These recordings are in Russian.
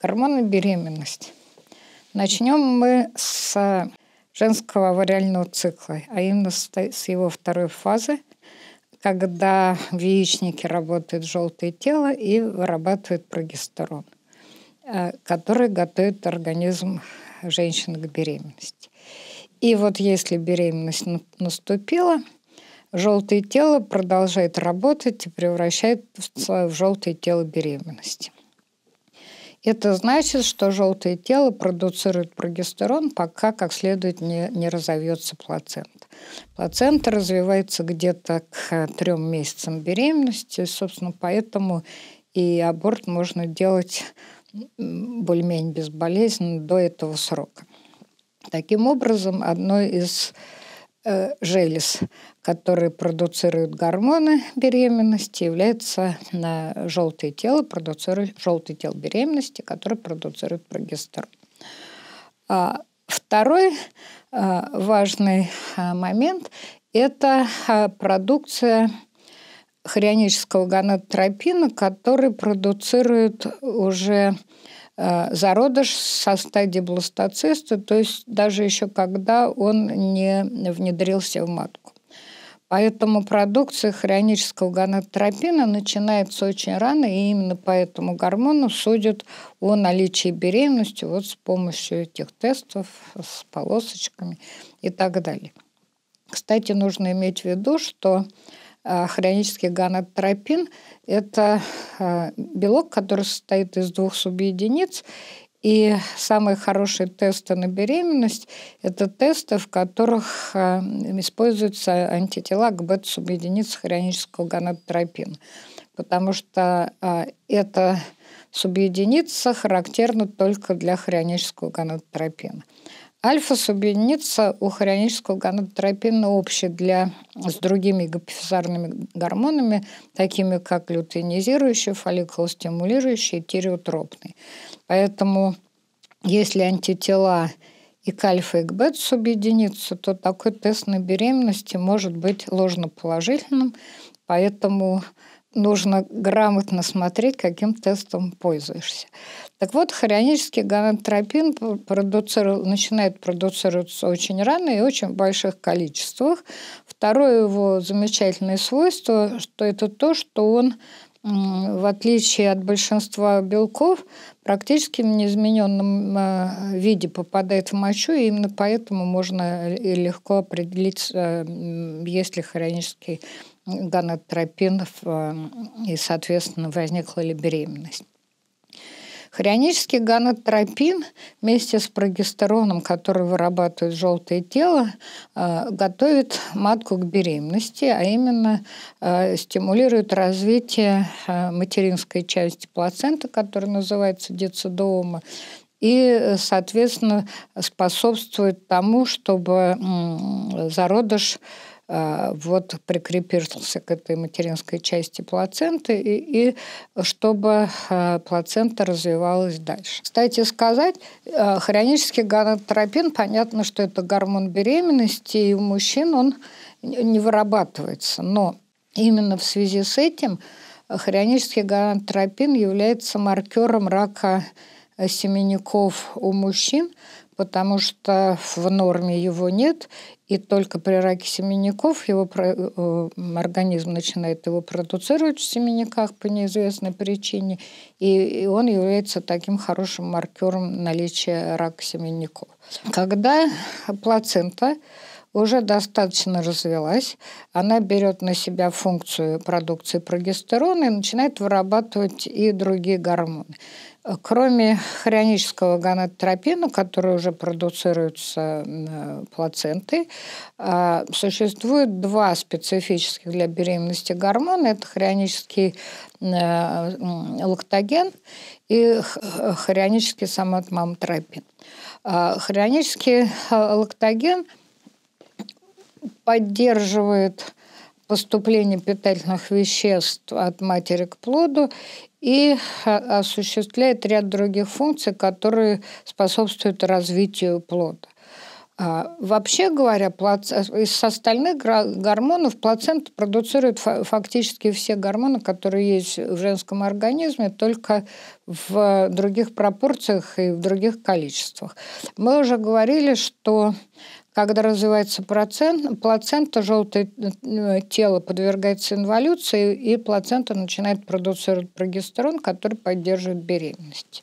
Гормоны беременности. Начнем мы с женского авариального цикла, а именно с его второй фазы, когда в яичнике работает желтое тело и вырабатывает прогестерон, э, который готовит организм женщины к беременности. И вот если беременность наступила, желтое тело продолжает работать и превращается в желтое тело беременности. Это значит, что желтое тело продуцирует прогестерон, пока как следует не, не разовьется плацент. Плацента развивается где-то к э, трем месяцам беременности, собственно, поэтому и аборт можно делать более-менее безболезненно до этого срока. Таким образом, одной из Э, желез, которые продуцируют гормоны беременности, является на желтое тело, продуцирует, желтое тело беременности, которое продуцирует прогестерон. А, второй а, важный а, момент – это продукция хронического гонадотропина, который продуцирует уже Э, зародыш со стадии бластоцисты, то есть даже еще когда он не внедрился в матку. Поэтому продукция хронического гонадотропина начинается очень рано, и именно поэтому гормону судят о наличии беременности вот с помощью этих тестов с полосочками и так далее. Кстати, нужно иметь в виду, что Э, хронических гонадотропин – это э, белок, который состоит из двух субъединиц, и самые хорошие тесты на беременность – это тесты, в которых э, используются антитела к бета-субъединице хронического гонадотропина, потому что эта субъединица характерна только для хронического гонадотропина. Альфа-субъединица у хронического гонадотропина общая для, с другими гипофизарными гормонами, такими как лютеинизирующий, фолликулостимулирующий, тиреотропный. Поэтому если антитела и к альфа и к бета субъединиться, то такой тест на беременности может быть ложноположительным, поэтому нужно грамотно смотреть, каким тестом пользуешься. Так вот, хорионический гонадотропин продуциру... начинает продуцироваться очень рано и очень в больших количествах. Второе его замечательное свойство, что это то, что он в отличие от большинства белков, практически в неизмененном э, виде попадает в мочу, и именно поэтому можно и легко определить, э, есть ли хронический гонадотропин э, и, соответственно, возникла ли беременность. Хронический ганотропин вместе с прогестероном, который вырабатывает желтое тело, э, готовит матку к беременности, а именно э, стимулирует развитие э, материнской части плаценты, которая называется децидоома, и, соответственно, способствует тому, чтобы зародыш а, вот прикрепился к этой материнской части плаценты, и, и чтобы а, плацента развивалась дальше. Кстати сказать, а, хронический гонадотропин, понятно, что это гормон беременности, и у мужчин он не вырабатывается, но именно в связи с этим хронический гонадотропин является маркером рака семенников у мужчин, потому что в норме его нет, и только при раке семенников его э, э, организм начинает его продуцировать в семенниках по неизвестной причине, и, он является таким хорошим маркером наличия рака семенников. Когда плацента уже достаточно развелась, она берет на себя функцию продукции прогестерона и начинает вырабатывать и другие гормоны. Э, кроме хронического гонадотропина, который уже продуцируется э, плацентой, э, существует два специфических для беременности гормона. Это хронический лактоген и хронический самотмамотропин. Хронический лактоген поддерживает поступление питательных веществ от матери к плоду и а, осуществляет ряд других функций, которые способствуют развитию плода. А, вообще говоря, из остальных гормонов плацента продуцирует фактически все гормоны, которые есть в женском организме, только в других пропорциях и в других количествах. Мы уже говорили, что когда развивается процент, плацента, желтое э, тело подвергается инволюции, и плацента начинает продуцировать прогестерон, который поддерживает беременность.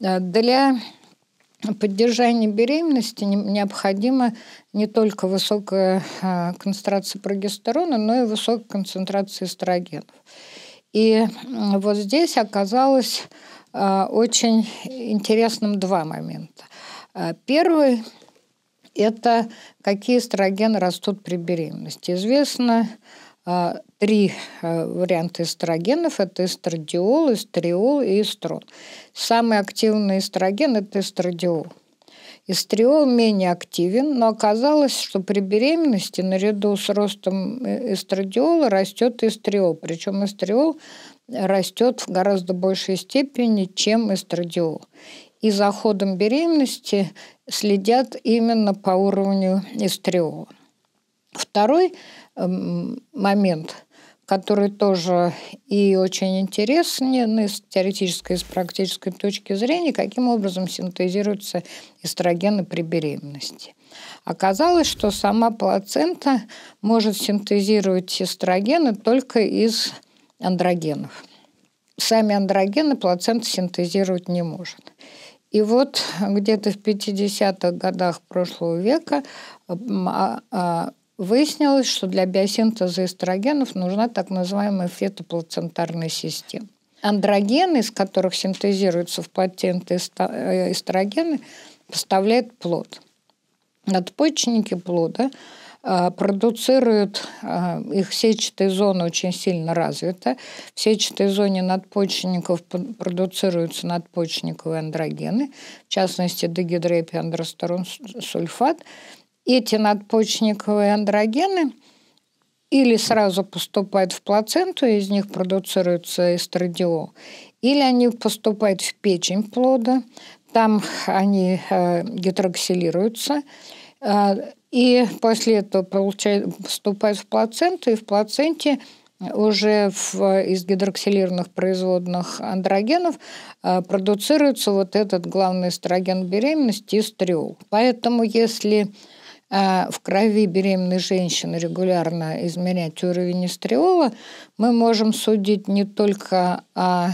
Э, для Поддержание беременности необходимо не только высокая а, концентрация прогестерона, но и высокая концентрация эстрогенов. И вот здесь оказалось а, очень интересным два момента. А, первый – это какие эстрогены растут при беременности. Известно, а, три э, варианта эстрогенов – это эстрадиол, эстриол и эстрон. Самый активный эстроген – это эстрадиол. Эстриол менее активен, но оказалось, что при беременности наряду с ростом э, эстрадиола растет эстриол. Причем эстриол растет в гораздо большей степени, чем эстрадиол. И за ходом беременности следят именно по уровню эстриола. Второй эм, момент, который тоже и очень интересен и с теоретической, и с практической точки зрения, каким образом синтезируются эстрогены при беременности. Оказалось, что сама плацента может синтезировать эстрогены только из андрогенов. Сами андрогены плацента синтезировать не может. И вот где-то в 50-х годах прошлого века эм, а, а, Выяснилось, что для биосинтеза эстрогенов нужна так называемая фетоплацентарная система. Андрогены, из которых синтезируются в патенты э, эстрогены, поставляет плод. Надпочечники плода э, продуцируют, э, их сетчатая зона очень сильно развита. В сетчатой зоне надпочечников продуцируются надпочечниковые андрогены, в частности дегидрепиандростерон сульфат эти надпочечниковые андрогены или сразу поступают в плаценту, из них продуцируется эстрадиол, или они поступают в печень плода, там они э, гетероксилируются, э, и после этого получают, поступают в плаценту, и в плаценте уже в, из гидроксилированных производных андрогенов э, продуцируется вот этот главный эстроген беременности – эстриол. Поэтому если Э, в крови беременной женщины регулярно измерять уровень эстриола, мы можем судить не только о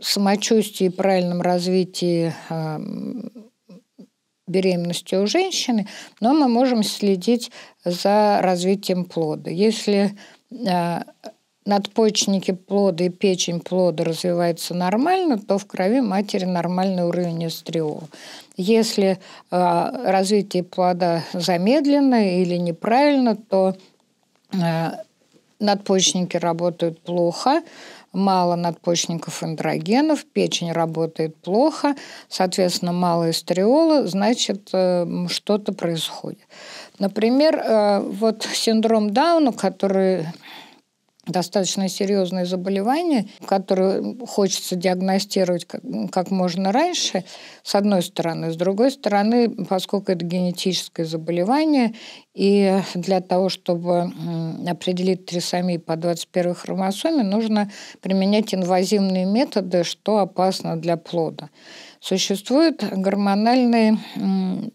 самочувствии и правильном развитии эм, беременности у женщины, но мы можем следить за развитием плода. Если э, надпочечники плода и печень плода развиваются нормально, то в крови матери нормальный уровень эстриола. Если э, развитие плода замедлено или неправильно, то э, надпочечники работают плохо, мало надпочечников андрогенов, печень работает плохо, соответственно, мало эстриола, значит, э, что-то происходит. Например, э, вот синдром Дауна, который достаточно серьезные заболевания, которые хочется диагностировать как, как можно раньше, с одной стороны. С другой стороны, поскольку это генетическое заболевание, и для того, чтобы определить трисомию по 21 хромосоме, нужно применять инвазивные методы, что опасно для плода. Существует гормональный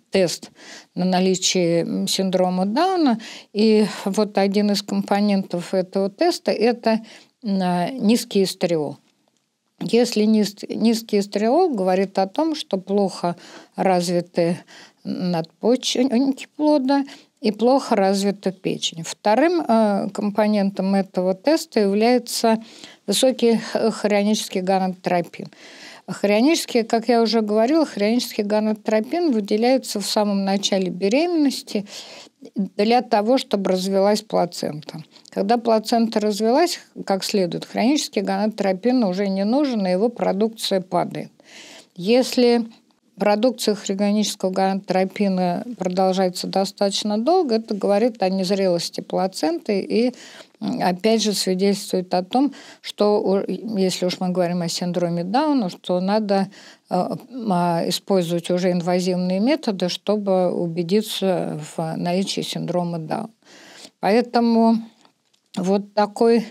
тест на наличие синдрома Дауна, и вот один из компонентов этого теста – это а, низкий эстериол. Если низкий эстериол говорит о том, что плохо развиты надпочечники плода и плохо развита печень. Вторым а, компонентом этого теста является высокий хронический гонадотропин. Хронические, как я уже говорила, хронический гонадотропин выделяется в самом начале беременности для того, чтобы развелась плацента. Когда плацента развелась как следует, хронический гонадотропин уже не нужен, и его продукция падает. Если продукция хронического гонадотропина продолжается достаточно долго, это говорит о незрелости плаценты и опять же свидетельствует о том, что если уж мы говорим о синдроме Дауна, что надо э, а, использовать уже инвазивные методы, чтобы убедиться в наличии синдрома Дауна. Поэтому вот такой,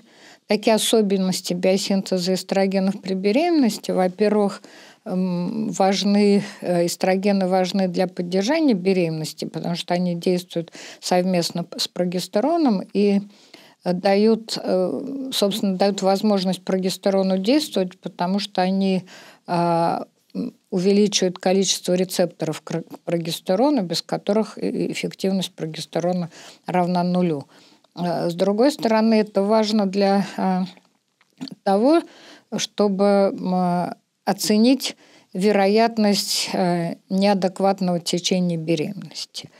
такие особенности биосинтеза эстрогенов при беременности, во-первых, важны, э, эстрогены важны для поддержания беременности, потому что они действуют совместно с прогестероном и дают, э, собственно, дают возможность прогестерону действовать, потому что они а, увеличивают количество рецепторов прогестерона, без которых эффективность прогестерона равна нулю. Э, с другой стороны, это важно для а, того, чтобы а, оценить вероятность э, неадекватного течения беременности.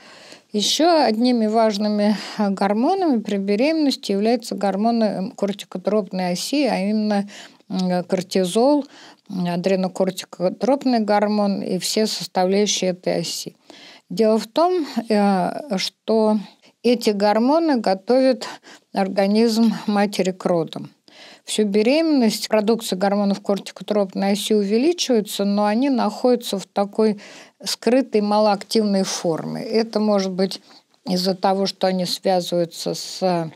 Еще одними важными э, гормонами при беременности являются гормоны кортикотропной оси, а именно э, кортизол, адренокортикотропный гормон и все составляющие этой оси. Дело в том, э, что эти гормоны готовят организм матери к родам всю беременность продукция гормонов кортикотропной оси увеличивается, но они находятся в такой скрытой малоактивной форме. Это может быть из-за того, что они связываются с э,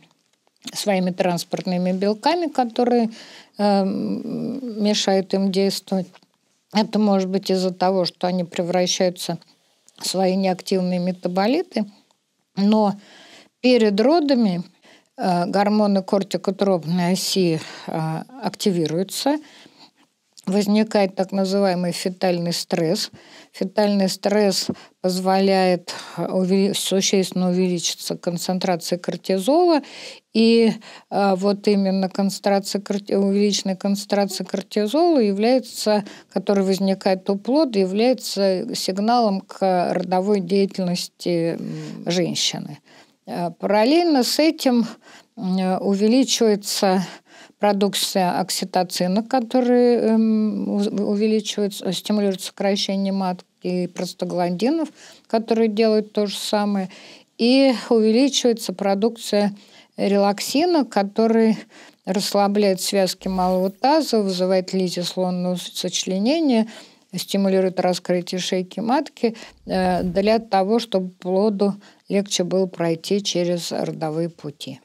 своими транспортными белками, которые э, мешают им действовать. Это может быть из-за того, что они превращаются в свои неактивные метаболиты. Но перед родами Э, гормоны кортикотропной оси э, активируются, возникает так называемый фетальный стресс. Фетальный стресс позволяет э, существенно увеличиться концентрация кортизола, и вот именно концентрация, увеличенная концентрация кортизола, является, который возникает у плода, является сигналом к родовой деятельности женщины. Э, параллельно с этим э, увеличивается продукция окситоцина, который эм, увеличивается, э, стимулирует сокращение матки, и простагландинов, которые делают то же самое. И увеличивается продукция релаксина, который расслабляет связки малого таза, вызывает лизис лонного сочленения, стимулирует раскрытие шейки матки для того, чтобы плоду легче было пройти через родовые пути.